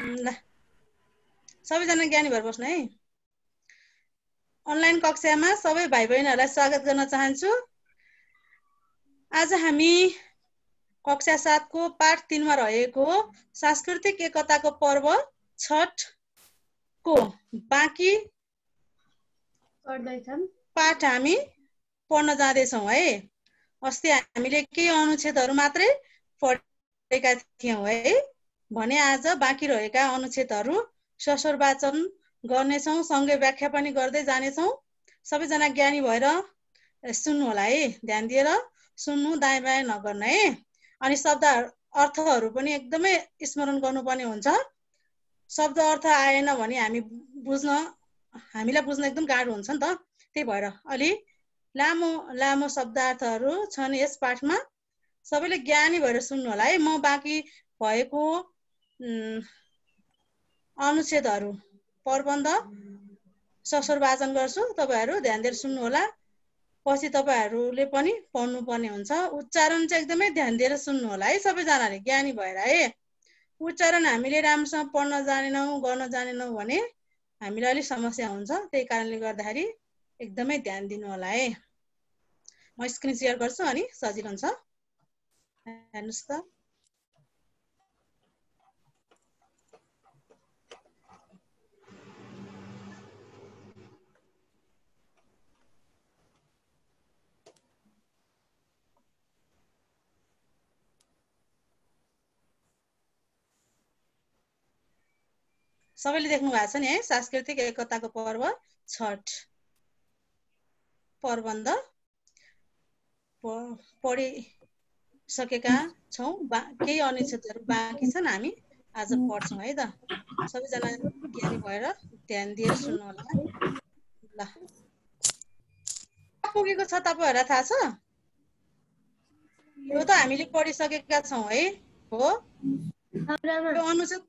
ल सबैजना ज्ञानी भएर बस्नु है अनलाइन कक्षामा सबै भाइ बहिनीहरूलाई स्वागत गर्न चाहन्छु आज हामी कक्षा सातको पाठ तिनमा रहेको सांस्कृतिक एकताको पर्व छठको बाँकी पाठ हामी पढ्न जाँदैछौँ है अस्ति हामीले केही अनुच्छेदहरू मात्रै पढेका थियौँ है भने आज बाँकी रहेका अनुच्छेदहरू वाचन गर्नेछौँ सँगै व्याख्या पनि गर्दै जानेछौँ सबैजना ज्ञानी भएर सुन्नु होला है ध्यान दिएर सुन्नु दायाँ बायाँ नगर्न है अनि शब्द अर्थहरू पनि एकदमै स्मरण गर्नुपर्ने हुन्छ शब्द अर्थ आएन भने हामी बुझ्न हामीलाई बुझ्न एकदम गाह्रो हुन्छ नि त त्यही भएर अलि लामो लामो शब्दार्थहरू छन् यस पाठमा सबैले ज्ञानी भएर सुन्नु होला है म बाँकी भएको अनुच्छेदहरू प्रबन्ध ससर वाचन गर्छु तपाईँहरू ध्यान दिएर सुन्नुहोला पछि तपाईँहरूले पनि पढ्नुपर्ने हुन्छ उच्चारण चाहिँ एकदमै ध्यान दिएर सुन्नु होला है सबैजनाले ज्ञानी भएर है उच्चारण हामीले राम्रोसँग पढ्न जानेनौँ गर्न जानेनौँ भने हामीलाई अलिक समस्या हुन्छ त्यही कारणले गर्दाखेरि एकदमै ध्यान दिनु होला है म स्क्रिन सेयर गर्छु अनि सजिलो हुन्छ हेर्नुहोस् त सबैले देख्नु भएको छ नि है सांस्कृतिक एकताको पर्व छठ प्रबन्ध पढिसकेका छौँ बा केही अनुच्छेदहरू बाँकी छन् हामी आज पढ्छौँ है त सबैजना ज्ञानी भएर ध्यान दिएर सुन्नु होला ल पुगेको छ तपाईँहरूलाई थाहा छ यो त हामीले पढिसकेका छौँ है हो अनुच्छेद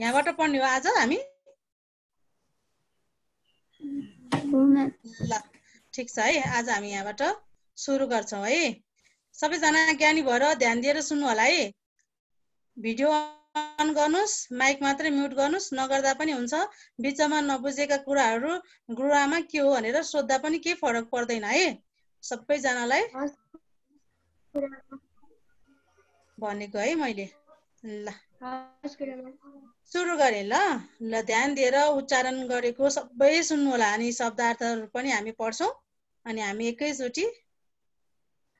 यहाँबाट पढ्ने हो आज हामी ल ठिक छ है आज हामी यहाँबाट सुरु गर्छौँ है सबैजना ज्ञानी भएर ध्यान दिएर सुन्नु होला है भिडियो अन गर्नुहोस् माइक मात्रै म्युट गर्नुहोस् नगर्दा पनि हुन्छ बिचमा नबुझेका कुराहरू गुरुआमा के हो भनेर सोद्धा पनि केही फरक पर्दैन है सबैजनालाई भनेको है मैले ल सुरु गरे ल ल ध्यान दिएर उच्चारण गरेको सबै सुन्नु होला अनि शब्दार्थहरू पनि हामी पढ्छौँ अनि हामी एकैचोटि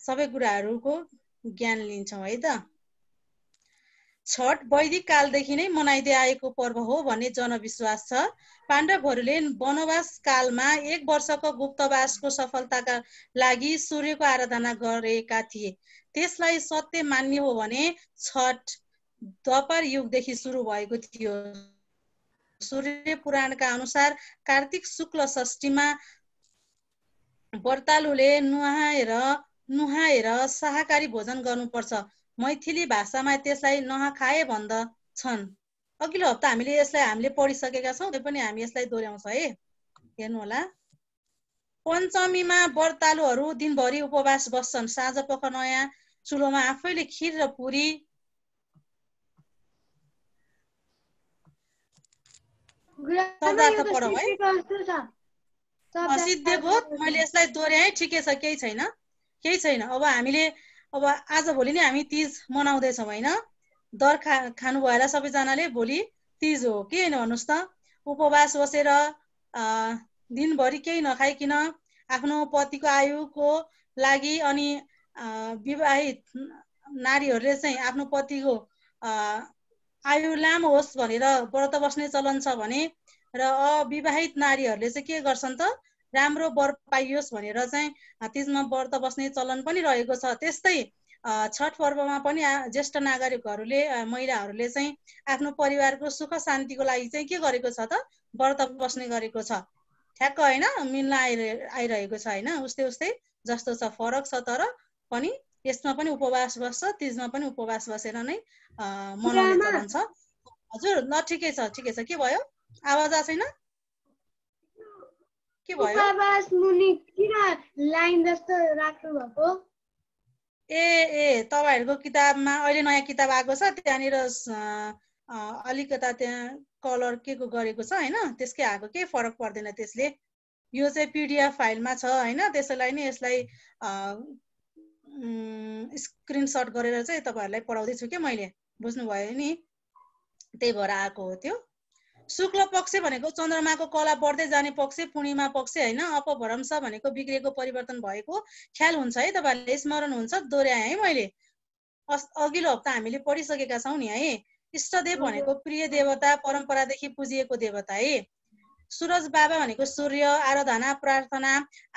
सबै कुराहरूको ज्ञान लिन्छौँ है त छठ वैदिक कालदेखि नै मनाइँदै आएको पर्व हो भन्ने जनविश्वास छ पाण्डवहरूले वनवास कालमा एक वर्षको गुप्तवासको सफलताका लागि सूर्यको आराधना गरेका थिए त्यसलाई सत्य मान्ने हो भने छठ द्वापर युगदेखि सुरु भएको थियो सूर्य पुराणका अनुसार कार्तिक शुक्ल षष्ठीमा व्रतालुले नुहाएर नुहाएर शाकाहारी भोजन गर्नुपर्छ मैथिली भाषामा त्यसलाई नहाखाए भन्दछन् अघिल्लो हप्ता हामीले यसलाई हामीले पढिसकेका छौँ त्यो पनि हामी यसलाई दोहोऱ्याउँछ है हेर्नु होला पञ्चमीमा व्रतालुहरू दिनभरि उपवास बस्छन् साँझ पख नयाँ चुलोमा आफैले खिर र पुरी मैले यसलाई दोहोऱ्याएँ ठिकै छ केही छैन केही छैन अब हामीले अब आज भोलि नै हामी तिज मनाउँदैछौँ होइन दर खा खानु होला सबैजनाले भोलि तिज हो के होइन भन्नुहोस् त उपवास बसेर दिनभरि केही नखाइकन आफ्नो पतिको आयुको लागि अनि विवाहित नारीहरूले चाहिँ आफ्नो पतिको आयु लामो होस् भनेर व्रत बस्ने चलन छ भने र अविवाहित नारीहरूले चाहिँ के गर्छन् त राम्रो वर पाइयोस् भनेर चाहिँ तिजमा व्रत बस्ने चलन पनि रहेको छ त्यस्तै छठ पर्वमा पनि ज्येष्ठ नागरिकहरूले महिलाहरूले चाहिँ आफ्नो परिवारको सुख शान्तिको लागि चाहिँ के गरेको छ त व्रत बस्ने गरेको छ ठ्याक्क होइन मिल्न आइ आइरहेको छ होइन उस्तै उस्तै जस्तो छ फरक छ तर पनि यसमा पनि उपवास बस्छ तिजमा पनि उपवास बसेर नै मनाउने चलन छ हजुर ल ठिकै छ ठिकै छ के भयो आवाज आएको छैन के भयो लाइन जस्तो राख्नु ए ए तपाईँहरूको किताबमा अहिले नयाँ किताब आएको छ त्यहाँनिर अलिकता त्यहाँ कलर के को गरेको छ होइन त्यसकै आएको केही फरक पर्दैन त्यसले यो चाहिँ पिडिएफ फाइलमा छ होइन त्यसैलाई नै यसलाई स्क्रिनसट गरेर चाहिँ तपाईँहरूलाई पढाउँदैछु क्या मैले बुझ्नुभयो नि त्यही भएर आएको हो त्यो शुक्ल पक्ष भनेको चन्द्रमाको कला बढ्दै जाने पक्ष पूर्णिमा पक्ष होइन अपभ्रंश भनेको बिग्रेको परिवर्तन भएको ख्याल हुन्छ है तपाईँहरूले स्मरण हुन्छ दोहोऱ्याएँ है मैले अघिल्लो हप्ता हामीले पढिसकेका छौँ नि है इष्टदेव भनेको प्रिय देवता परम्परादेखि पुजिएको देवता है सुरज बाबा भनेको सूर्य आराधना प्रार्थना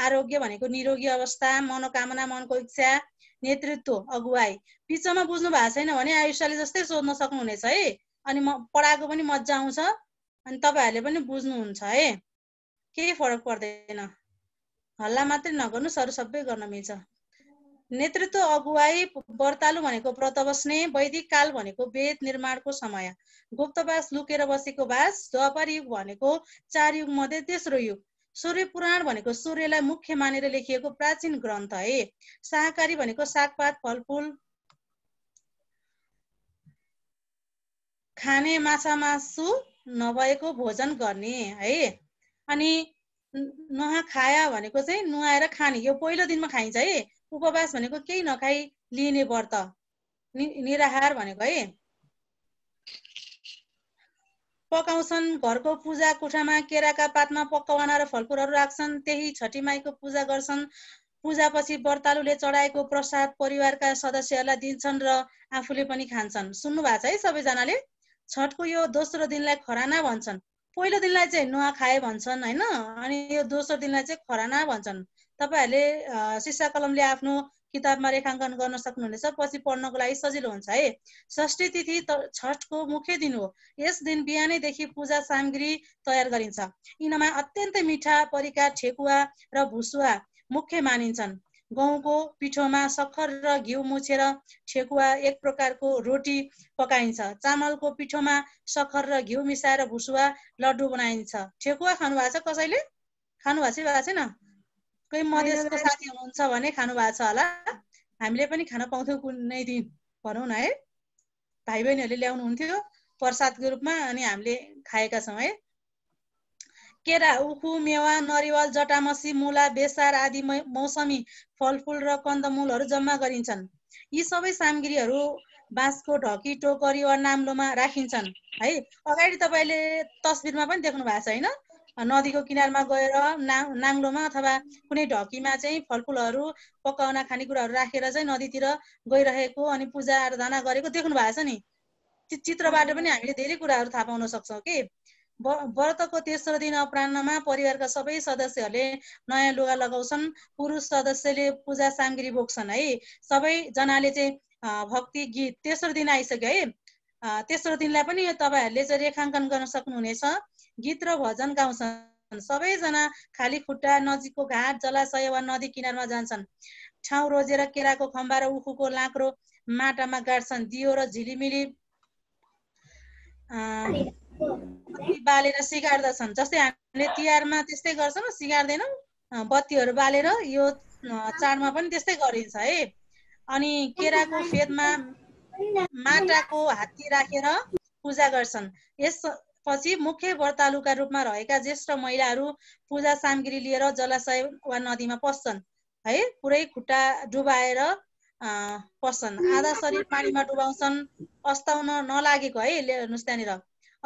आरोग्य भनेको निरोगी अवस्था मनोकामना मनको इच्छा नेतृत्व अगुवाई पिचमा बुझ्नु भएको छैन भने आयुषाले जस्तै सोध्न सक्नुहुनेछ है अनि म पढाएको पनि मजा आउँछ अनि तपाईँहरूले पनि बुझ्नुहुन्छ है केही फरक पर्दैन हल्ला मात्रै नगर्नु अरू सबै गर्न मिल्छ नेतृत्व अगुवाई व्रतालु भनेको व्रत बस्ने वैदिक काल भनेको वेद निर्माणको समय गुप्तवास लुकेर बसेको बास द्वापर युग भनेको चार युग मध्ये तेस्रो युग सूर्य पुराण भनेको सूर्यलाई मुख्य मानेर लेखिएको प्राचीन ग्रन्थ है शाहकारी भनेको सागपात फलफुल खाने माछा मासु नभएको भोजन गर्ने है अनि नुहा खाया भनेको चाहिँ नुहाएर खाने यो पहिलो दिनमा खाइन्छ है उपवास भनेको केही नखाई लिने व्रत निराहार भनेको है पकाउँछन् घरको पूजा कोठामा केराका पातमा पकवाना र फलफुलहरू राख्छन् त्यही छठी माईको पूजा गर्छन् पूजापछि व्रतालुले चढाएको प्रसाद परिवारका सदस्यहरूलाई दिन्छन् र आफूले पनि खान्छन् सुन्नु भएको छ है सबैजनाले छठको यो दोस्रो दिनलाई खराना भन्छन् पहिलो दिनलाई चाहिँ नुहा खाए भन्छन् होइन अनि यो दोस्रो दिनलाई चाहिँ खराना भन्छन् तपाईँहरूले सिसा कलमले आफ्नो किताबमा रेखाङ्कन गर्न सक्नुहुनेछ पछि पढ्नको लागि सजिलो हुन्छ है षष्ठी तिथि छठको मुख्य दिन हो यस दिन बिहानैदेखि पूजा सामग्री तयार गरिन्छ यिनमा अत्यन्तै मिठा परिकार ठेकुवा र भुसुवा मुख्य मानिन्छन् गहुँको पिठोमा सक्खर र घिउ मुछेर ठेकुवा एक प्रकारको रोटी पकाइन्छ चामलको पिठोमा सक्खर र घिउ मिसाएर भुसुवा लड्डु बनाइन्छ ठेकुवा खानुभएको छ कसैले खानुभएको छ छैन कोही मधेसको साथी हुनुहुन्छ भने खानु भएको छ होला हामीले पनि खान पाउँथ्यौँ कुनै दिन भनौँ न है भाइ बहिनीहरूले ल्याउनु हुन्थ्यो प्रसादको रूपमा अनि हामीले खाएका छौँ है केरा उखु मेवा नरिवल जटामसी मुला बेसार आदि मौसमी फलफुल र कन्दमूलहरू जम्मा गरिन्छन् यी सबै सामग्रीहरू बाँसको ढकी टोकरी वा नाम्लोमा राखिन्छन् है अगाडि तपाईँले तस्बिरमा पनि देख्नु भएको छ होइन नदीको किनारमा गएर ना नाङ्लोमा अथवा कुनै ढकीमा चाहिँ फलफुलहरू पकाउन खानेकुराहरू राखेर चाहिँ नदीतिर गइरहेको अनि पूजा आराधना गरेको देख्नु भएको छ नि त्यो चित्रबाट पनि हामीले धेरै कुराहरू थाहा पाउन सक्छौँ कि व्रतको तेस्रो दिन अपरान्नमा परिवारका सबै सदस्यहरूले नयाँ लुगा लगाउँछन् पुरुष सदस्यले पूजा सामग्री बोक्छन् है सबैजनाले चाहिँ भक्ति गीत तेस्रो दिन आइसक्यो है तेस्रो दिनलाई पनि तपाईँहरूले चाहिँ रेखाङ्कन गर्न सक्नुहुनेछ गीत र भजन गाउँछन् सबैजना खाली खुट्टा नजिकको घाट जलाशय वा नदी किनारमा जान्छन् ठाउँ रोजेर केराको खम्बा र उखुको लाँक्रो माटामा गाड्छन् दियो र झिलिमिली बालेर सिगार्दछन् जस्तै हामीले तिहारमा त्यस्तै गर्छौँ सिगार्दैनौँ बत्तीहरू बालेर यो चाडमा पनि त्यस्तै गरिन्छ है अनि केराको फेदमा माटाको हात्ती राखेर पूजा गर्छन् यस पछि मुख्य व्रतालुका रूपमा रहेका ज्येष्ठ महिलाहरू पूजा सामग्री लिएर जलाशय वा नदीमा पस्छन् है पुरै खुट्टा डुबाएर पस्छन् आधा शरीर पानीमा डुबाउँछन् अस्ताउन नलागेको है हेर्नुहोस् त्यहाँनिर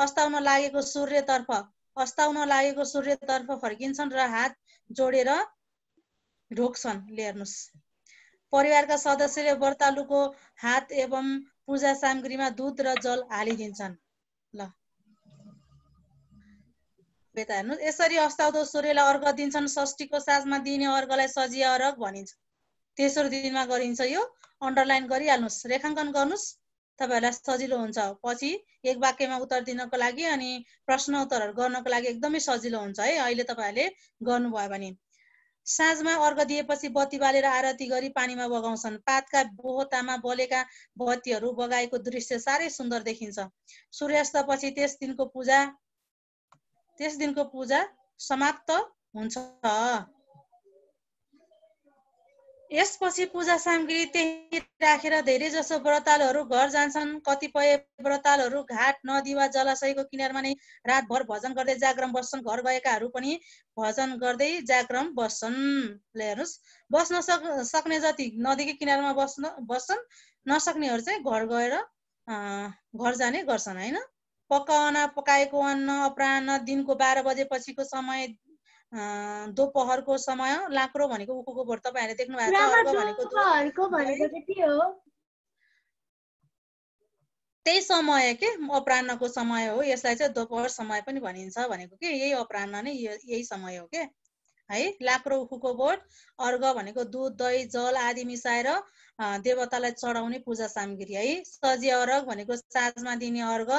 अस्ताउन लागेको सूर्यतर्फ अस्ताउन लागेको सूर्यतर्फ फर्किन्छन् र हात जोडेर ढोक्छन् ले हेर्नुहोस् परिवारका सदस्यले व्रतालुको हात एवं पूजा सामग्रीमा दुध र जल हालिदिन्छन् ल यता हेर्नु यसरी अस्ताउँदो सूर्यलाई अर्घ दिन्छन् षष्ठीको साँझमा दिने अर्घलाई सजिया अर्घ भनिन्छ तेस्रो दिनमा गरिन्छ यो अन्डरलाइन गरिहाल्नुहोस् रेखाङ्कन गर्नुहोस् तपाईँहरूलाई सजिलो हुन्छ पछि एक वाक्यमा उत्तर दिनको लागि अनि प्रश्न उत्तरहरू गर्नको लागि एकदमै सजिलो हुन्छ है अहिले तपाईँहरूले गर्नुभयो भने साँझमा अर्घ दिएपछि बत्ती बालेर आरती गरी पानीमा बगाउँछन् पातका बोहोतामा बलेका बत्तीहरू बगाएको दृश्य साह्रै सुन्दर देखिन्छ सूर्यास्तपछि त्यस दिनको पूजा त्यस दिनको पूजा समाप्त हुन्छ यसपछि पूजा सामग्री त्यही राखेर धेरै जसो व्रतालुहरू घर जान्छन् कतिपय व्रतालुहरू घाट नदी वा जलाशयको किनारमा नै रातभर भजन गर्दै जागरम बस्छन् घर गएकाहरू पनि भजन गर्दै जागरम बस्छन् ल हेर्नुहोस् बस्न सक् सक्ने जति नदीकै किनारमा बस्न बस्छन् नसक्नेहरू चाहिँ घर गएर घर जाने गर्छन् होइन पकाना पकाएको अन्न अपराह दिनको बाह्र बजेपछिको समय दोपहरको समय लाक्रो भनेको उखुको भोट तपाईँहरूले देख्नु भएको त्यही समय के अपराह्नको समय हो यसलाई चाहिँ दोपहर समय पनि भनिन्छ भनेको के यही अपराह नै यही समय हो के है लाक्रो उखुको बोट अर्घ भनेको दुध दही जल आदि मिसाएर देवतालाई चढाउने पूजा सामग्री है सजी अर्घ भनेको साँझमा दिने अर्घ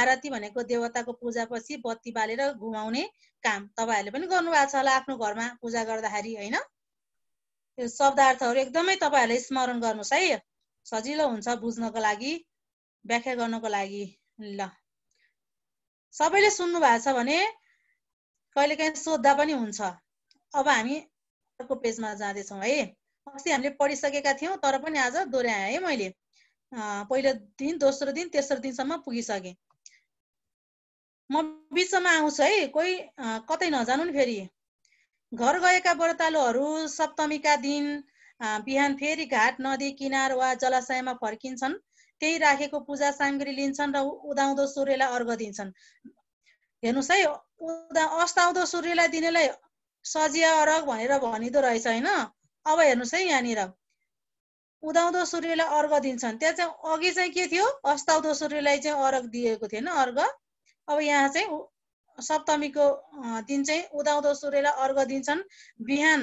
आरती भनेको देवताको पूजापछि बत्ती बालेर घुमाउने काम तपाईँहरूले पनि गर्नुभएको छ होला आफ्नो घरमा पूजा गर्दाखेरि होइन यो शब्दार्थहरू एकदमै तपाईँहरूले स्मरण गर्नुहोस् है सजिलो हुन्छ बुझ्नको लागि व्याख्या गर्नको लागि ल सबैले सुन्नु भएको छ भने कहिलेकाहीँ सोद्धा पनि हुन्छ अब हामी अर्को पेजमा जाँदैछौँ है अस्ति हामीले पढिसकेका थियौँ तर पनि आज दोहोऱ्याएँ है मैले पहिलो दिन दोस्रो दिन तेस्रो दिनसम्म पुगिसकेँ म बिचमा आउँछु है कोही कतै नजानु नि फेरि घर गएका व्रतालुहरू सप्तमीका दिन बिहान फेरि घाट नदी किनार वा जलाशयमा फर्किन्छन् त्यही राखेको पूजा सामग्री लिन्छन् र उदाउँदो सूर्यलाई अर्घ दिन्छन् हेर्नुहोस् है उदा अस्ताउँदो सूर्यलाई दिनेलाई सजिया अर्घ भनेर भनिँदो रहेछ होइन अब हेर्नुहोस् है यहाँनिर उदाउँदो सूर्यलाई अर्घ दिन्छन् त्यहाँ चाहिँ अघि चाहिँ के थियो अस्ताउँदो सूर्यलाई चाहिँ अर्घ दिएको थियो थिएन अर्घ अब यहाँ चाहिँ सप्तमीको दिन चाहिँ उदाउँदो सूर्यलाई अर्घ दिन्छन् बिहान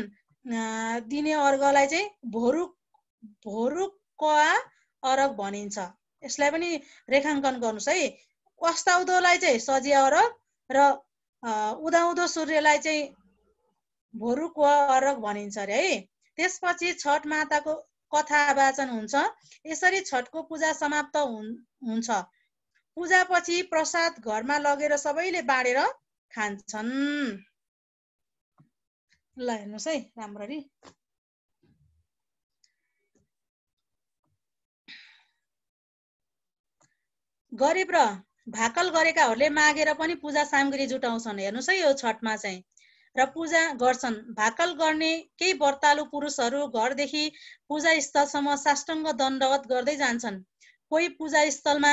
दिने अर्घलाई चाहिँ भोरुक भोरुकआ अरग भनिन्छ यसलाई पनि रेखाङ्कन गर्नुहोस् है अस्ताउँदोलाई चाहिँ सजिया अरग र उदाउँदो सूर्यलाई चाहिँ भोरुक अरग भनिन्छ अरे है त्यसपछि छठ माताको कथा वाचन हुन्छ यसरी छठको पूजा समाप्त हुन्छ पूजा पछि प्रसाद घरमा लगेर सबैले बाँडेर खान्छन् ल हेर्नुहोस् है राम्ररी गरिब र भाकल गरेकाहरूले मागेर पनि पूजा सामग्री जुटाउँछन् हेर्नुहोस् है यो छठमा चाहिँ र पूजा गर्छन् भाकल गर्ने केही व्रतालु पुरुषहरू घरदेखि पूजा स्थलसम्म साष्टाङ्ग दण्डवत गर्दै जान्छन् कोही पूजा स्थलमा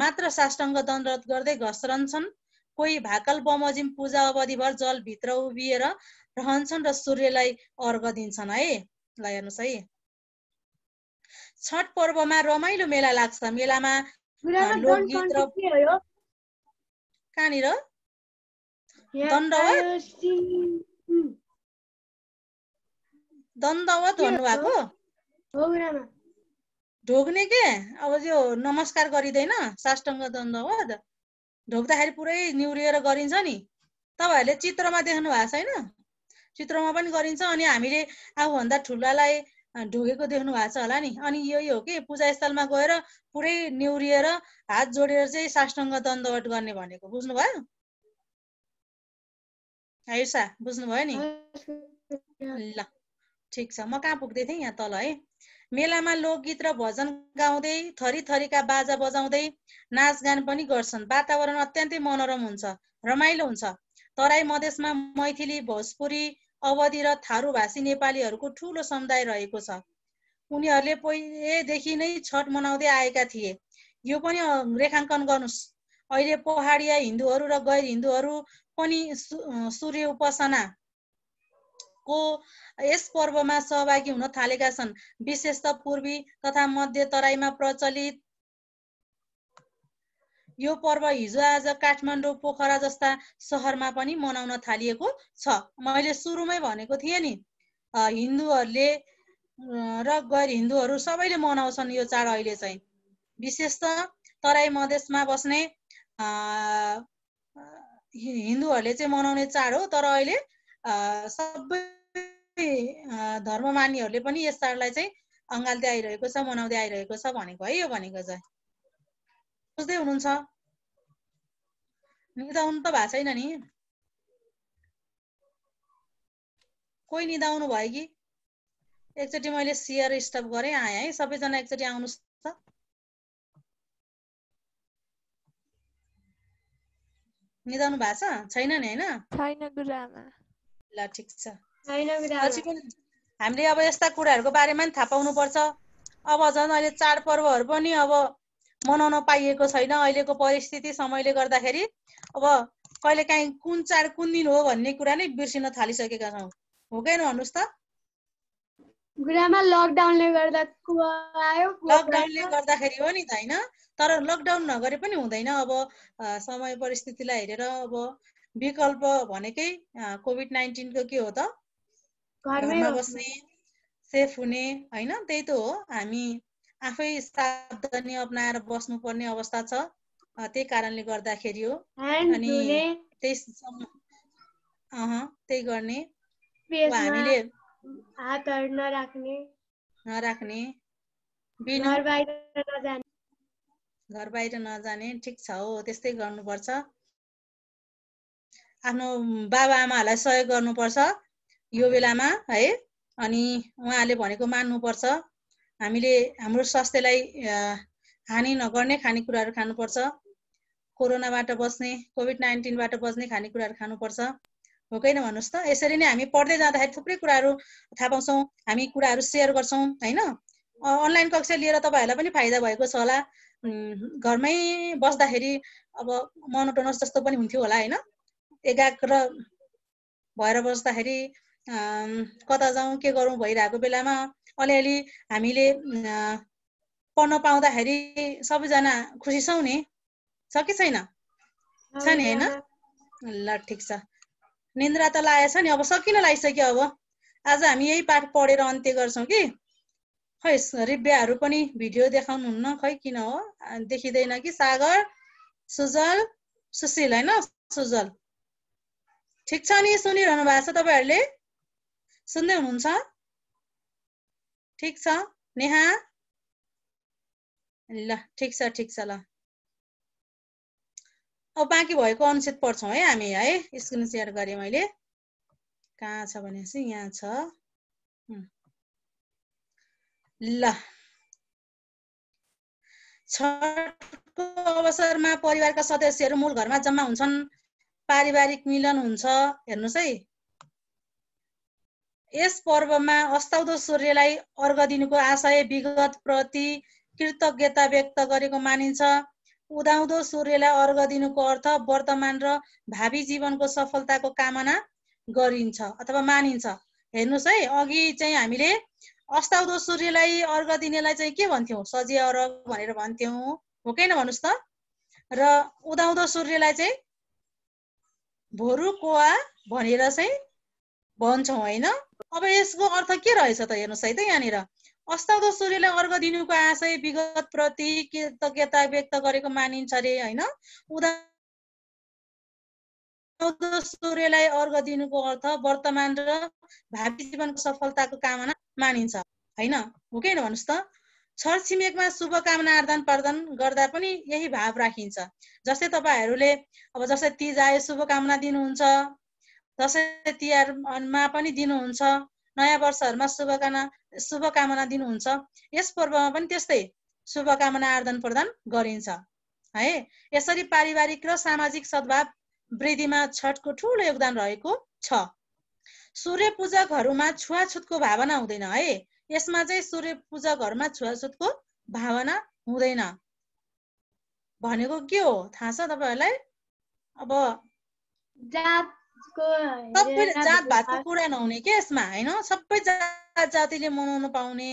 मात्र साष्टाङ्ग दण्डरत गर्दै घस्रन्छन् कोही भाकल बमोजिम पूजा अवधिभर जलभित्र उभिएर रहन्छन् र सूर्यलाई अर्घ दिन्छन् है ल हेर्नुहोस् है छठ पर्वमा रमाइलो मेला लाग्छ मेलामा लोकगीत र कहाँनिर दण्डवत भन्नुभएको ढोग्ने के अब त्यो नमस्कार गरिँदैन साष्टङ्ग दण्डवध ढोक्दाखेरि पुरै निहुरिएर गरिन्छ नि तपाईँहरूले चित्रमा देख्नु भएको छैन चित्रमा पनि गरिन्छ अनि हामीले आफूभन्दा ठुलालाई ढोगेको देख्नु भएको छ होला नि अनि यही हो कि पूजास्थलमा गएर पुरै निहुरिएर हात जोडेर चाहिँ साष्टङ्ग दण्डवट गर्ने भनेको बुझ्नुभयो आयुषा बुझ्नुभयो नि ल ठिक छ म कहाँ पुग्दै थिएँ यहाँ तल है मेलामा लोकगीत र भजन गाउँदै थरी थरीका बाजा बजाउँदै नाचगान पनि गर्छन् वातावरण अत्यन्तै मनोरम हुन्छ रमाइलो हुन्छ तराई मधेसमा मैथिली भोजपुरी अवधि र थारू भाषी नेपालीहरूको ठुलो समुदाय रहेको छ उनीहरूले पहिलेदेखि नै छठ मनाउँदै आएका थिए यो पनि रेखाङ्कन गर्नुहोस् अहिले पहाडिया हिन्दूहरू र गैर हिन्दूहरू पनि सूर्य उपासना को यस पर्वमा सहभागी हुन थालेका छन् विशेष त पूर्वी तथा मध्य तराईमा प्रचलित यो पर्व हिजो आज काठमाडौँ पोखरा जस्ता सहरमा पनि मनाउन थालिएको छ मैले सुरुमै भनेको थिएँ नि हिन्दूहरूले र गैर हिन्दूहरू सबैले मनाउँछन् यो चाड अहिले चाहिँ विशेष त तराई मधेसमा बस्ने हिन्दूहरूले चाहिँ मनाउने चाड हो तर अहिले सबै धर्म मान्नेहरूले पनि यस चाडलाई चाहिँ अँगाल्दै आइरहेको छ मनाउँदै आइरहेको छ भनेको है यो भनेको चाहिँ बुझ्दै हुनुहुन्छ निदाउनु त भएको छैन नि कोही निदाउनु भयो कि एकचोटि मैले सेयर स्टप गरेँ आएँ है सबैजना एकचोटि आउनुहोस् त निदाउनु भएको छ छैन नि होइन ल ठिक छ हामीले अब यस्ता कुराहरूको बारेमा पनि थाहा पाउनुपर्छ अब झन् अहिले चाडपर्वहरू पनि अब मनाउन पाइएको छैन अहिलेको परिस्थिति समयले गर्दाखेरि अब कहिले काहीँ कुन चाड कुन दिन हो भन्ने कुरा नै बिर्सिन थालिसकेका छौँ हो कि भन्नुहोस् त गुरुआमा लकडाउनले गर्दा लकडाउनले गर्दाखेरि हो नि त होइन तर लकडाउन नगरे पनि हुँदैन अब समय परिस्थितिलाई हेरेर अब विकल्प भनेकै कोभिड नाइन्टिनको के हो त घरमा बस्ने सेफ हुने होइन त्यही त हो हामी आफै सावधानी अप्नाएर बस्नुपर्ने अवस्था छ त्यही कारणले गर्दाखेरि हो अनि त्यही त्यही गर्ने हामीले हातहरू नराख्ने नराख्ने घर बाहिर नजाने ठिक छ हो त्यस्तै गर्नुपर्छ आफ्नो बाबाआमाहरूलाई सहयोग गर्नुपर्छ यो बेलामा है अनि उहाँहरूले भनेको मान्नुपर्छ हामीले हाम्रो स्वास्थ्यलाई हानि नगर्ने खानेकुराहरू खानुपर्छ कोरोनाबाट बस्ने कोभिड नाइन्टिनबाट बस्ने खानेकुराहरू खानुपर्छ हो कि भन्नुहोस् त यसरी नै हामी पढ्दै जाँदाखेरि थुप्रै कुराहरू थाहा पाउँछौँ हामी कुराहरू सेयर गर्छौँ होइन अनलाइन कक्षा लिएर तपाईँहरूलाई पनि फाइदा भएको छ होला घरमै बस्दाखेरि अब मनोटोनस जस्तो पनि हुन्थ्यो होला होइन एकाग्र भएर बस्दाखेरि कता जाउँ के गरौँ भइरहेको बेलामा अलिअलि हामीले पढ्न पाउँदाखेरि सबैजना खुसी छौँ नि छ कि छैन छ नि होइन ल ठिक छ निन्द्रा त लागेछ नि अब सकिन लागिसक्यो अब आज हामी यही पाठ पढेर अन्त्य गर्छौँ कि खै रिब्याहरू पनि भिडियो देखाउनुहुन्न खै किन हो देखिँदैन कि सागर सुजल सुशील होइन सुजल ठिक छ नि सुनिरहनु भएको छ तपाईँहरूले सुन्दै हुनुहुन्छ ठिक छ नेहा ल ठिक छ ठिक छ ल अब बाँकी भएको अनुच्छेद पढ्छौँ है हामी है स्क्रिन सेयर गरेँ मैले कहाँ छ भने चाहिँ यहाँ छ ल छठको अवसरमा परिवारका सदस्यहरू मूल घरमा जम्मा हुन्छन् पारिवारिक मिलन हुन्छ हेर्नुहोस् है यस पर्वमा अस्ताउँदो सूर्यलाई अर्घ दिनुको आशय विगत प्रति कृतज्ञता व्यक्त गरेको मानिन्छ उदाउँदो सूर्यलाई अर्घ दिनुको अर्थ वर्तमान र भावी जीवनको सफलताको कामना गरिन्छ अथवा मानिन्छ हेर्नुहोस् है अघि चाहिँ हामीले अस्ताउँदो सूर्यलाई अर्घ दिनेलाई चाहिँ के भन्थ्यौँ सजिया अर्घ भनेर भन्थ्यौँ हो कि न भन्नुहोस् त र उदाउँदो सूर्यलाई चाहिँ भोरु कोवा भनेर चाहिँ भन्छौँ होइन अब यसको अर्थ के रहेछ त हेर्नुहोस् है त यहाँनिर अस्ताउँदो सूर्यलाई अर्घ दिनुको आशय विगत प्रति कृतज्ञता व्यक्त गरेको मानिन्छ अरे होइन उदा सूर्यलाई अर्घ दिनुको अर्थ वर्तमान र भावी जीवनको सफलताको कामना मानिन्छ होइन हो कि भन्नुहोस् त छर छिमेकमा शुभकामना आर्दन प्रदान गर्दा पनि यही भाव राखिन्छ जस्तै तपाईँहरूले अब जस्तै तिज आयो शुभकामना दिनुहुन्छ दसैँ तिहारमा पनि दिनुहुन्छ नयाँ वर्षहरूमा शुभकामना शुभकामना दिनुहुन्छ यस पर्वमा पनि त्यस्तै शुभकामना आर्दन प्रदान गरिन्छ है यसरी पारिवारिक र सामाजिक सद्भाव वृद्धिमा छठको ठुलो योगदान रहेको छ सूर्य पूजकहरूमा छुवाछुतको भावना हुँदैन है यसमा चाहिँ सूर्य पूजा घरमा छुवाछुतको भावना हुँदैन भनेको के हो थाहा छ तपाईँहरूलाई अब सबै जात भात कुरा नहुने के यसमा होइन सबै जात जातिले मनाउन पाउने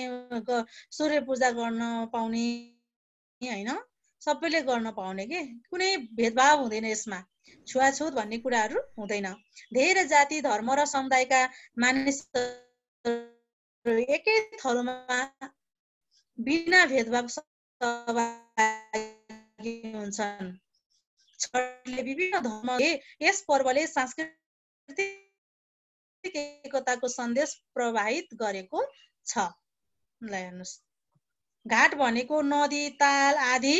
सूर्य पूजा गर्न पाउने होइन सबैले गर्न पाउने के कुनै भेदभाव हुँदैन यसमा छुवाछुत भन्ने कुराहरू हुँदैन धेरै जाति धर्म र समुदायका मानिस एकै थलोमा बिना भेदभाव सहभागी हुन्छन् विभिन्न धर्म यस पर्वले सांस्कृतिक एकताको सन्देश प्रवाहित गरेको छ हेर्नुहोस् घाट भनेको नदी ताल आदि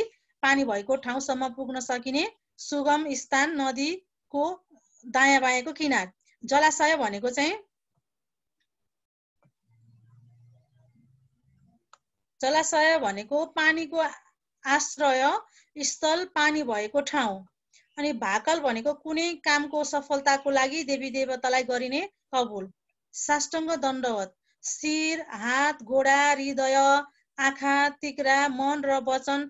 पानी भएको ठाउँसम्म पुग्न सकिने सुगम स्थान नदीको दायाँ बायाँको किनार जलाशय भनेको चाहिँ जलाशय भनेको पानीको आश्रय स्थल पानी भएको ठाउँ अनि भाकल भनेको कुनै कामको सफलताको लागि देवी देवतालाई गरिने कबुल साष्टङ्ग दण्डवत शिर हात घोडा हृदय आँखा तिक्रा मन र वचन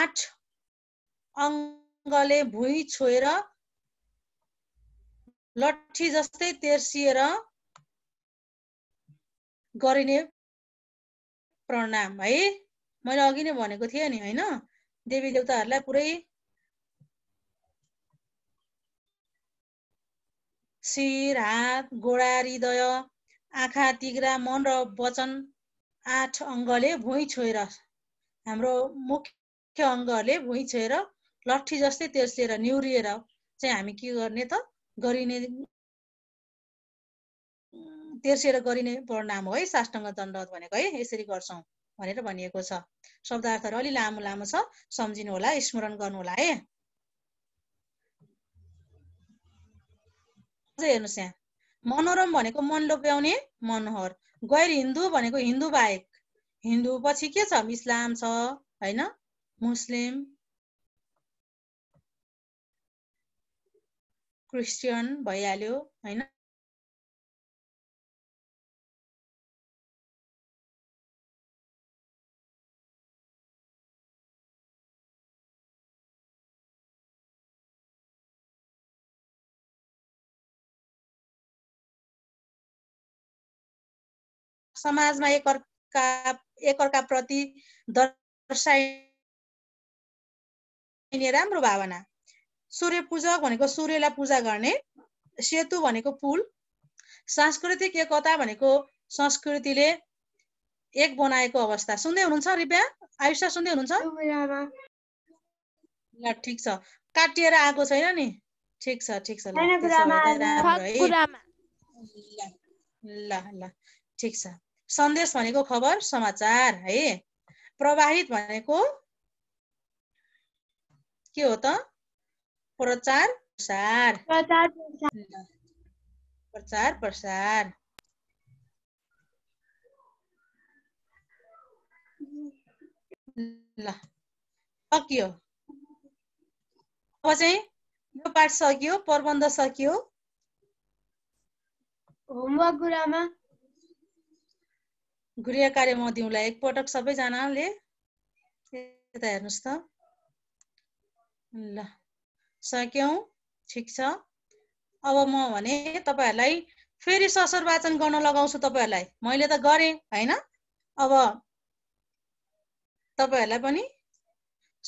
आठ अङ्गले भुइँ छोएर लट्ठी जस्तै तेर्सिएर गरिने प्रणाम है मैले अघि नै भनेको थिएँ नि होइन देवी देवताहरूलाई पुरै शिर हात घोडा हृदय आँखा तिग्रा मन र वचन आठ अङ्गले भुइँ छोएर हाम्रो मुख्य अङ्गहरूले भुइँ छोएर लट्ठी जस्तै तेर्सिएर निहुरिएर चाहिँ हामी के गर्ने त गरिने तेर्सेर गरिने परिणाम हो है साष्टङ्ग दण्ड भनेको है यसरी गर्छौँ भनेर भनिएको छ शब्दार्थहरू अलि लामो लामो छ सम्झिनु होला स्मरण गर्नु होला है हेर्नुहोस् यहाँ मनोरम भनेको मन लोप्याउने मनोहर गैर हिन्दू भनेको हिन्दू बाहेक हिन्दू पछि के छ इस्लाम छ होइन मुस्लिम क्रिस्चियन भइहाल्यो होइन समाजमा एकअर्का एकअर्काप्रति दर्शाइने राम्रो भावना सूर्य पूजक भनेको सूर्यलाई पूजा गर्ने सेतु भनेको पुल सांस्कृतिक एकता भनेको संस्कृतिले एक बनाएको अवस्था सुन्दै हुनुहुन्छ रिपिया आयुष सुन्दै हुनुहुन्छ ल ठिक छ काटिएर आएको छैन नि ठिक छ ठिक छ ल ल ठिक छ सन्देश भनेको खबर समाचार है प्रवाहित भनेको के हो त प्रचार प्रसार प्रचार प्रसार ल सकियो अब चाहिँ यो पाठ सकियो प्रबन्ध सकियो होमवर्क गुरुआमा गृह कार्य म दिउँला एकपटक सबैजनाले यता हेर्नुहोस् त ल सक्यौँ ठिक छ अब म भने तपाईँहरूलाई फेरि ससुर वाचन गर्न लगाउँछु तपाईँहरूलाई मैले त गरेँ होइन अब तपाईँहरूलाई पनि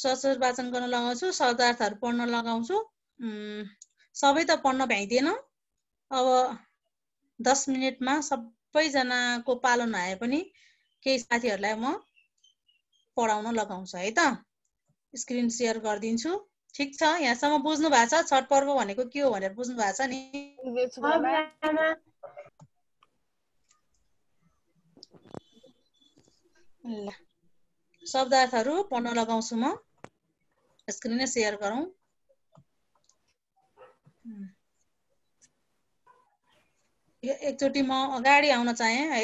ससुर वाचन गर्न लगाउँछु शब्दार्थहरू पढ्न लगाउँछु सबै त पढ्न भ्याइँदैन अब दस मिनटमा सबैजनाको पालन नआए पनि केही साथीहरूलाई म पढाउन लगाउँछु है त स्क्रिन सेयर गरिदिन्छु ठिक छ यहाँसम्म बुझ्नु भएको छ छठ पर्व भनेको के हो भनेर बुझ्नु भएको छ नि ल शब्दार्थहरू पढ्न लगाउँछु म स्क्रिन स्क्रिनै सेयर गरौँ एकचोटि म अगाडि आउन चाहेँ है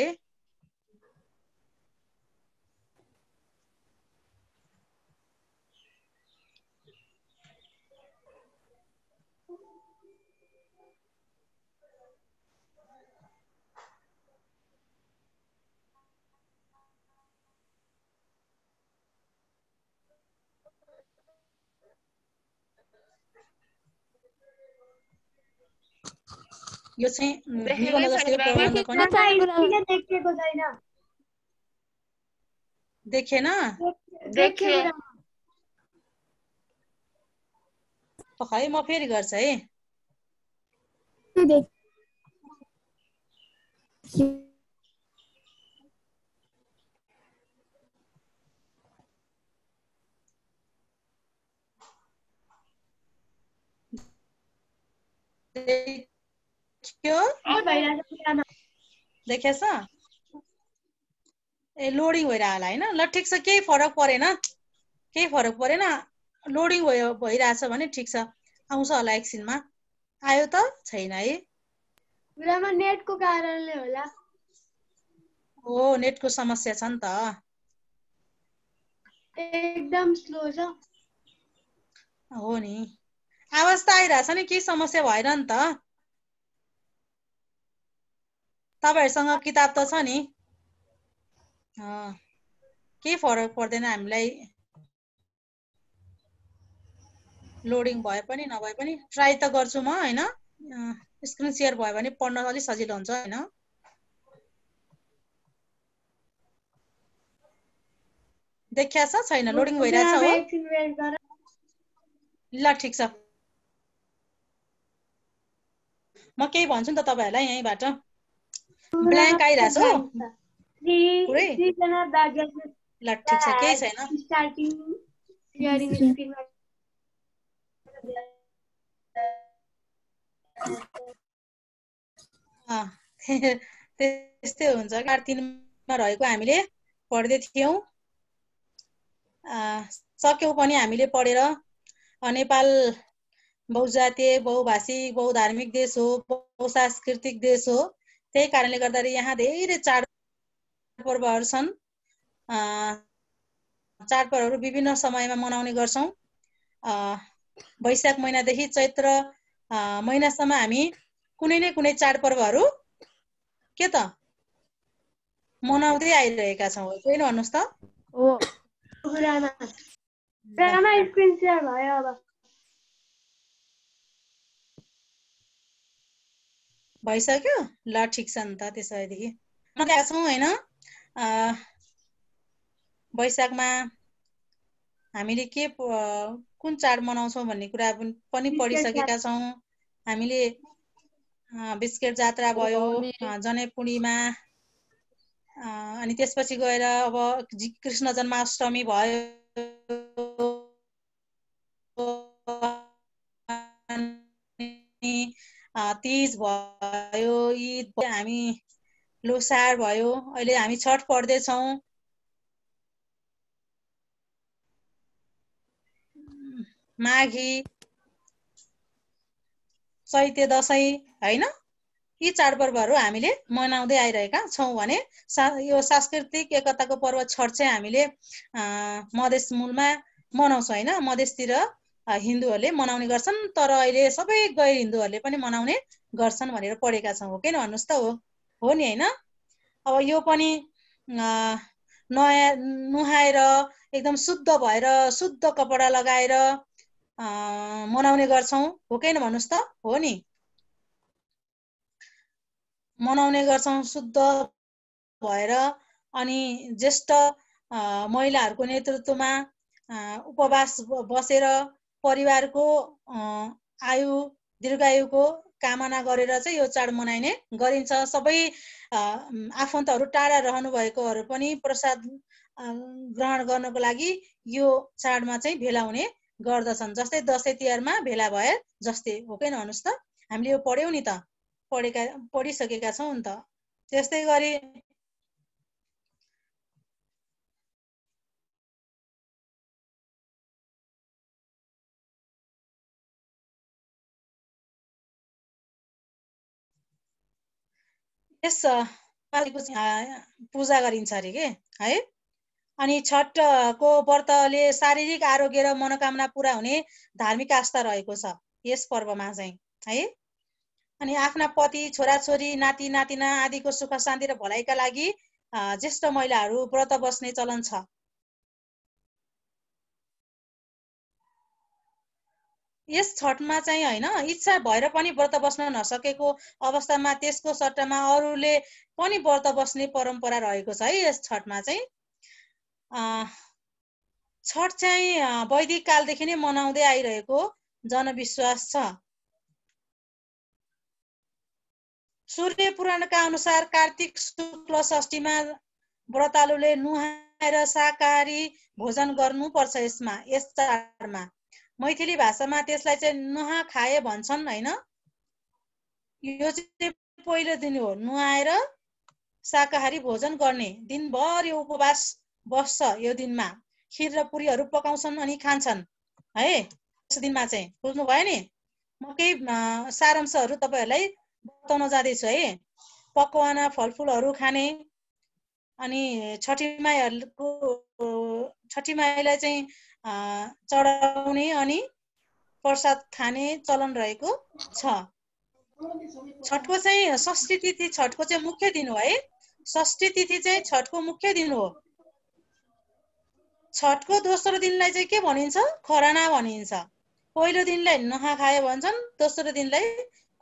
요새 미국에 가서 प्रोग्राम का देखिए गोजाइना देखे ना देखे खै म फेरि गर्छ है देख क्यों देखेछ ए लोडिङ भइरहेको ल ठिक छ फरक परेन केही फरक परेन लोडिंग भयो भइरहेछ भने ठिक छ आउँछ होला आयो तो छैन है गुरुमा नेटको कारणले होला हो समस्या एकदम स्लो हो आवाज त आइरहेछ नि समस्या भएन नि तपाईँहरूसँग किताब त छ नि केही फरक पर्दैन हामीलाई लोडिङ भए पनि नभए पनि ट्राई त गर्छु म होइन स्क्रिन सेयर भयो भने पढ्न अलिक सजिलो हुन्छ होइन देखिया छ छैन लोडिङ भइरहेछ ल ठिक छ म केही भन्छु नि त तपाईँहरूलाई यहीँबाट ब्ल्याङ्क आइरहेछ ल ठिक छ केही छैन त्यस्तै हुन्छ कार तिनमा रहेको हामीले पढ्दै थियौँ सक्यौँ पनि हामीले पढेर नेपाल बहुजातीय बहुभाषिक बहुधार्मिक देश हो बहुसांस्कृतिक देश हो त्यही कारणले गर्दाखेरि यहाँ धेरै चाडपर्वहरू छन् चाडपर्वहरू विभिन्न समयमा मनाउने गर्छौँ वैशाख महिनादेखि चैत्र महिनासम्म हामी कुनै न कुनै चाडपर्वहरू के त मनाउँदै आइरहेका छौँ कोही भन्नुहोस् त भइसक्यो ल ठिक छ नि त त्यसो भएदेखि मगाएको छौँ होइन वैशाखमा हामीले के कुन चाड मनाउँछौँ भन्ने कुरा पनि पढिसकेका छौँ हामीले बिस्केट जात्रा भयो जनै पूर्णिमा अनि त्यसपछि गएर अब कृष्ण जन्माष्टमी भयो तिज भयो ईद हामी लोसार भयो अहिले हामी छठ पढ्दैछौँ माघी चैते दसैँ होइन यी चाडपर्वहरू हामीले मनाउँदै आइरहेका छौँ भने सा यो सांस्कृतिक एकताको पर्व छठ चाहिँ हामीले मधेस मूलमा मनाउँछौँ होइन मधेसतिर हिन्दूहरूले मनाउने गर्छन् तर अहिले सबै गैर हिन्दूहरूले पनि मनाउने गर्छन् भनेर पढेका छौँ हो न भन्नुहोस् त हो नि होइन अब यो पनि नयाँ नुहाएर एकदम शुद्ध भएर शुद्ध कपडा लगाएर मनाउने गर्छौँ हो न भन्नुहोस् त हो नि मनाउने गर्छौँ शुद्ध भएर अनि ज्येष्ठ महिलाहरूको नेतृत्वमा उपवास बसेर परिवारको आयु दीर्घायुको कामना गरेर चाहिँ यो चाड मनाइने गरिन्छ सबै आफन्तहरू टाढा रहनुभएकोहरू पनि प्रसाद ग्रहण गर्नको लागि यो चाडमा चाहिँ भेला हुने गर्दछन् जस्तै दसैँ तिहारमा भेला भए जस्तै हो कि नहुनुहोस् त हामीले यो पढ्यौँ नि त पढेका पढिसकेका छौँ नि त त्यस्तै गरी यस कालीको पूजा गरिन्छ अरे के है अनि छठको व्रतले शारीरिक आरोग्य र मनोकामना पुरा हुने धार्मिक आस्था रहेको छ यस पर्वमा चाहिँ है अनि आफ्ना पति छोराछोरी नाति नातिना आदिको सुख शान्ति र भलाइका लागि ज्येष्ठ महिलाहरू व्रत बस्ने चलन छ यस छठमा चाहिँ होइन इच्छा भएर पनि व्रत बस्न नसकेको अवस्थामा त्यसको सट्टामा अरूले पनि व्रत बस्ने परम्परा रहेको छ है यस छठमा चाहिँ छठ चाहिँ वैदिक कालदेखि नै मनाउँदै आइरहेको जनविश्वास छ सूर्य पुराणका अनुसार कार्तिक शुक्ल षष्ठीमा व्रतालुले नुहाएर शाकाहारी भोजन गर्नुपर्छ यसमा यस चाडमा मैथिली भाषामा त्यसलाई चाहिँ नुहा खाए भन्छन् होइन यो चाहिँ पहिलो दिन हो नुहाएर शाकाहारी भोजन गर्ने दिनभर यो उपवास बस्छ यो दिनमा खिर र पुरीहरू पकाउँछन् अनि खान्छन् है यस दिनमा चाहिँ भयो नि म केही सारांशहरू तपाईँहरूलाई बताउन जाँदैछु है पकवाना फलफुलहरू खाने अनि छठी माईहरूको छठी माईलाई चाहिँ चढाउने अनि प्रसाद खाने चलन रहेको छ छठको चाहिँ षष्ठी तिथि छठको चाहिँ मुख्य दिन हो है षष्ठी तिथि चाहिँ छठको मुख्य दिन हो छठको दोस्रो दिनलाई चाहिँ के भनिन्छ खराना भनिन्छ पहिलो दिनलाई नहा खायो भन्छन् दोस्रो दिनलाई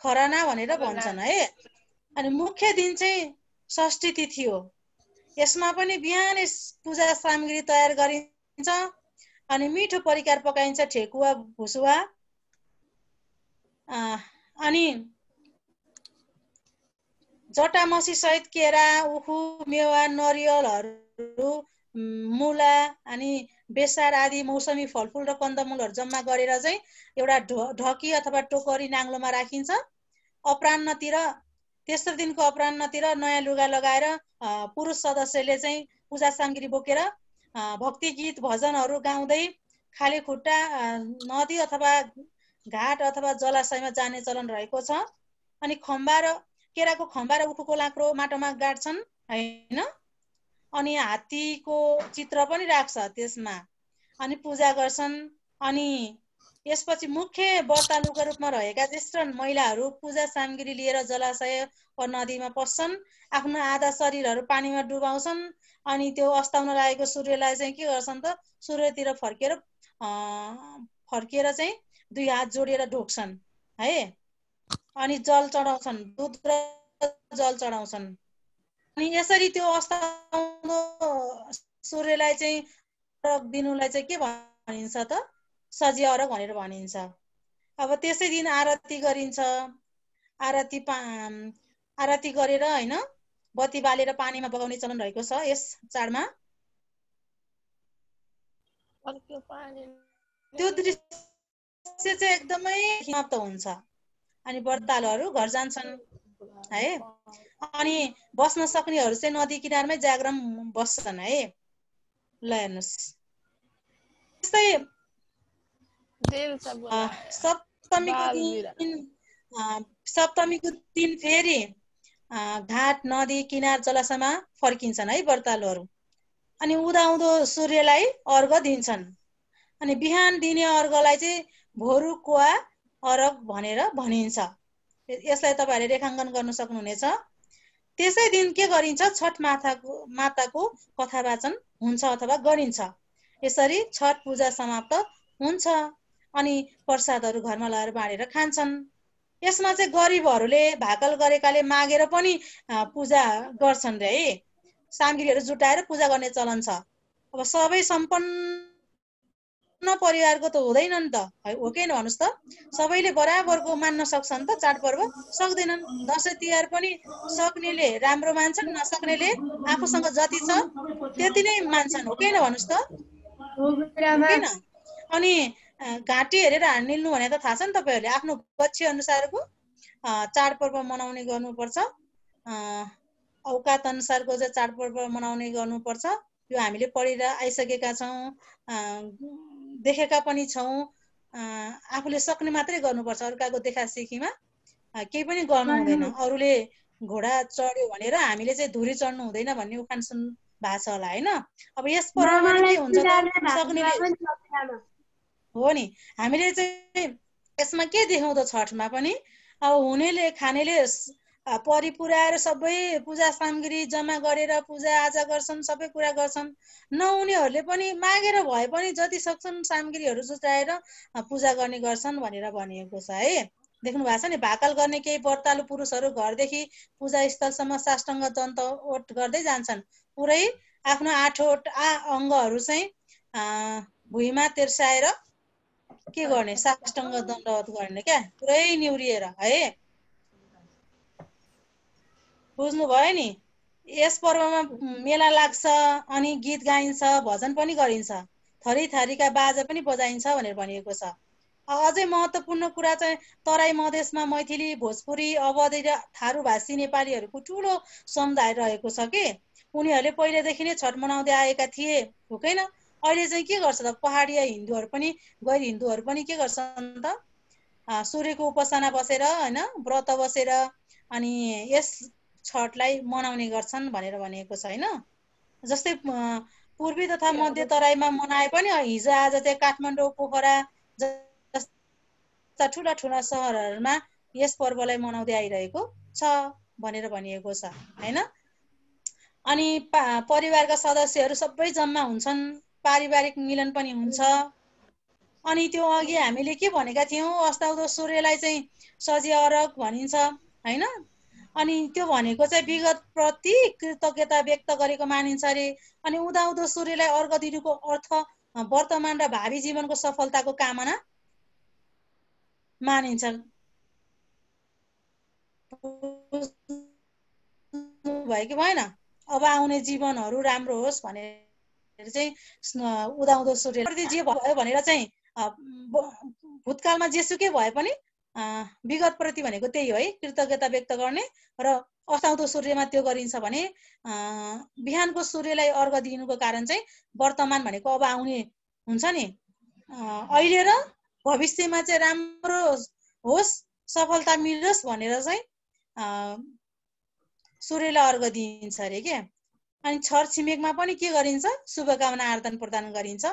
खराना भनेर भन्छन् है अनि मुख्य दिन चाहिँ षष्ठी तिथि हो यसमा पनि बिहानै पूजा सामग्री तयार गरिन्छ अनि मिठो परिकार पकाइन्छ ठेकुवा भुसुवा अनि जटामसी सहित केरा उखु मेवा नरिवलहरू मुला अनि बेसार आदि मौसमी फलफुल र कन्दमूलहरू जम्मा गरेर चाहिँ एउटा ढ ढकी अथवा टोकरी नाङ्लोमा राखिन्छ अपरान्नतिर तेस्रो दिनको अपरान्नतिर नयाँ लुगा लगाएर पुरुष सदस्यले चाहिँ पूजा सामग्री बोकेर भक्ति गीत भजनहरू गाउँदै खाली खुट्टा नदी अथवा घाट अथवा जलाशयमा जाने चलन रहेको छ अनि खम्बा र केराको खम्बा र उखुको लाक्रो माटोमा गाड्छन् होइन अनि हात्तीको चित्र पनि राख्छ त्यसमा अनि पूजा गर्छन् अनि यसपछि मुख्य व्रतालुका रूपमा रहेका ज्येष्ठ महिलाहरू पूजा सामग्री लिएर जलाशय वा नदीमा पस्छन् आफ्नो आधा शरीरहरू पानीमा डुबाउँछन् अनि त्यो अस्ताउन लागेको सूर्यलाई चाहिँ के गर्छन् त सूर्यतिर फर्केर फर्किएर चाहिँ दुई हात जोडिएर ढोक्छन् है अनि जल चढाउँछन् दुध र जल चढाउँछन् अनि यसरी त्यो अस्ताउन सूर्यलाई चाहिँ दिनुलाई चाहिँ के भनिन्छ त र भनेर भनिन्छ अब त्यसै दिन आरती गरिन्छ आरती पा आरती गरेर होइन बत्ती बालेर पानीमा बगाउने चलन रहेको छ यस चाडमा त्यो दृश्य चाहिँ एकदमै समाप्त हुन्छ अनि व्रतालुहरू घर जान्छन् है अनि बस्न सक्नेहरू चाहिँ नदी किनारमै जागरम बस्छन् है ल हेर्नुहोस् त्यस्तै सप्तमीको दिन सप्तमीको दिन फेरि घाट नदी किनार जलाशयमा फर्किन्छन् है व्रतालुहरू अनि उदाउँदो सूर्यलाई अर्घ दिन्छन् अनि बिहान दिने अर्घलाई चाहिँ भोरु कुवा अर्घ भनेर भनिन्छ यसलाई तपाईँहरूले रेखाङ्कन गर्न सक्नुहुनेछ त्यसै दिन के गरिन्छ छठ माथाको माताको कथा वाचन हुन्छ अथवा गरिन्छ यसरी छठ पूजा समाप्त हुन्छ अनि प्रसादहरू घरमा लगेर बाँडेर खान्छन् यसमा चाहिँ गरिबहरूले भाकल गरेकाले मागेर पनि पूजा गर्छन् रे है सामग्रीहरू जुटाएर पूजा गर्ने चलन छ अब सबै सम्पन्न परिवारको त हुँदैन नि त हो कि भन्नुहोस् त सबैले बराबरको मान्न सक्छन् त चाडपर्व सक्दैनन् दसैँ तिहार पनि सक्नेले राम्रो मान्छन् नसक्नेले आफूसँग जति छ त्यति नै मान्छन् हो कि भन्नुहोस् त अनि घाँटी हेरेर हानिल्नु भने त थाहा छ नि तपाईँहरूले आफ्नो पक्ष अनुसारको चाडपर्व मनाउने गर्नुपर्छ औकात अनुसारको चाहिँ चाडपर्व मनाउने गर्नुपर्छ यो हामीले पढेर आइसकेका छौँ देखेका पनि छौँ आफूले सक्ने मात्रै गर्नुपर्छ अर्काको देखासेखीमा केही पनि गर्नु हुँदैन अरूले घोडा चढ्यो भनेर हामीले चाहिँ धुरी चढ्नु हुँदैन भन्ने उखान सुन्नु भएको छ होला होइन अब यस पर्वमा के हुन्छ सक्नेले हो नि हामीले चाहिँ यसमा के देखाउँदो छठमा पनि अब हुनेले खानेले परिपुराएर सबै पूजा सामग्री जम्मा गरेर पूजा पूजाआजा गर्छन् सबै कुरा गर्छन् नहुनेहरूले पनि मागेर भए पनि जति सक्छन् सामग्रीहरू जुटाएर पूजा गर्ने गर्छन् भनेर भनिएको छ है देख्नु भएको छ नि भाकल गर्ने केही व्रतालु पुरुषहरू घरदेखि पूजा पूजास्थलसम्म साष्टाङ्ग दन्त ओट गर्दै जान्छन् पुरै आफ्नो आठवटा अङ्गहरू चाहिँ भुइँमा तेर्साएर के गर्ने साष्टङ्ग दण्डवत गर्ने क्या पुरै निहुरिएर है बुझ्नुभयो नि यस पर्वमा मेला लाग्छ अनि गीत गाइन्छ भजन पनि गरिन्छ थरी थरीका बाजा पनि बजाइन्छ भनेर भनिएको छ अझै महत्त्वपूर्ण कुरा चाहिँ तराई मधेसमा मैथिली भोजपुरी अवधि र थारू भाषी नेपालीहरूको ठुलो समुदाय रहेको छ कि उनीहरूले पहिलेदेखि नै छठ मनाउँदै आएका थिए हो अहिले चाहिँ के गर्छ त पहाडिया हिन्दूहरू पनि गैर हिन्दूहरू पनि के गर्छन् त सूर्यको उपासना बसेर होइन व्रत बसेर अनि यस छठलाई मनाउने गर्छन् भनेर भनिएको छ होइन जस्तै पूर्वी तथा मध्य तराईमा मनाए पनि हिजो आज चाहिँ काठमाडौँ पोखरा जस्ता ठुला ठुला सहरहरूमा यस पर्वलाई मनाउँदै आइरहेको छ भनेर भनिएको छ होइन अनि परिवारका सदस्यहरू सबै जम्मा हुन्छन् पारिवारिक मिलन पनि हुन्छ अनि त्यो अघि हामीले के भनेका थियौँ अस्ताउँदो सूर्यलाई चाहिँ सजी अरग भनिन्छ होइन अनि त्यो भनेको चाहिँ विगत प्रति कृतज्ञता व्यक्त गरेको मानिन्छ अरे अनि उदाउँदो सूर्यलाई अर्घ दिनुको अर्थ वर्तमान र भावी जीवनको सफलताको कामना मानिन्छ भयो कि भएन अब आउने जीवनहरू राम्रो होस् भनेर चाहिँ उदाउँदो सूर्य जे भयो भनेर चाहिँ भूतकालमा जेसुकै भए पनि विगतप्रति भनेको त्यही हो है कृतज्ञता व्यक्त गर्ने र असाउँदो सूर्यमा त्यो गरिन्छ भने बिहानको सूर्यलाई अर्घ दिनुको कारण चाहिँ वर्तमान भनेको अब आउने हुन्छ नि अहिले र भविष्यमा चाहिँ राम्रो होस् सफलता मिलोस् भनेर चाहिँ सूर्यलाई अर्घ दिइन्छ अरे क्या अनि छर छिमेकमा पनि के गरिन्छ शुभकामना आदान प्रदान गरिन्छ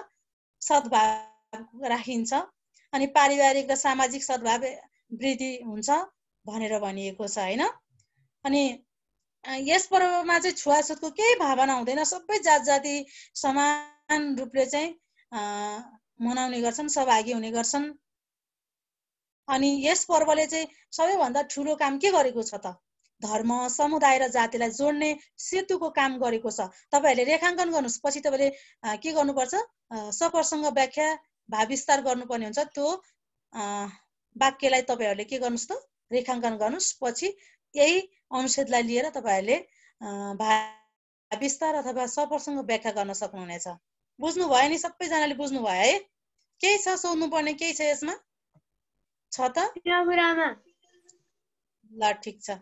सद्भाव राखिन्छ अनि पारिवारिक र सामाजिक सद्भाव वृद्धि हुन्छ भनेर भनिएको छ होइन अनि यस पर्वमा चाहिँ छुवाछुतको केही भावना हुँदैन सबै जात जाति समान रूपले चाहिँ मनाउने गर्छन् सहभागी हुने गर्छन् अनि यस पर्वले चाहिँ सबैभन्दा ठुलो काम के गरेको छ त धर्म समुदाय र जातिलाई जोड्ने सेतुको काम गरेको छ तपाईँहरूले रेखाङ्कन गर्नुहोस् पछि तपाईँले के गर्नुपर्छ सप्रसङ्ग व्याख्या भाविस्तार विस्तार गर्नुपर्ने हुन्छ त्यो वाक्यलाई तपाईँहरूले के गर्नुहोस् त रेखाङ्कन गर्नुहोस् पछि यही अनुच्छेदलाई लिएर तपाईँहरूले भाविस्तार अथवा सपरसँग व्याख्या गर्न सक्नुहुनेछ बुझ्नु भयो नि सबैजनाले बुझ्नु भयो है केही छ सोध्नुपर्ने केही छ यसमा छ त ल ठिक छ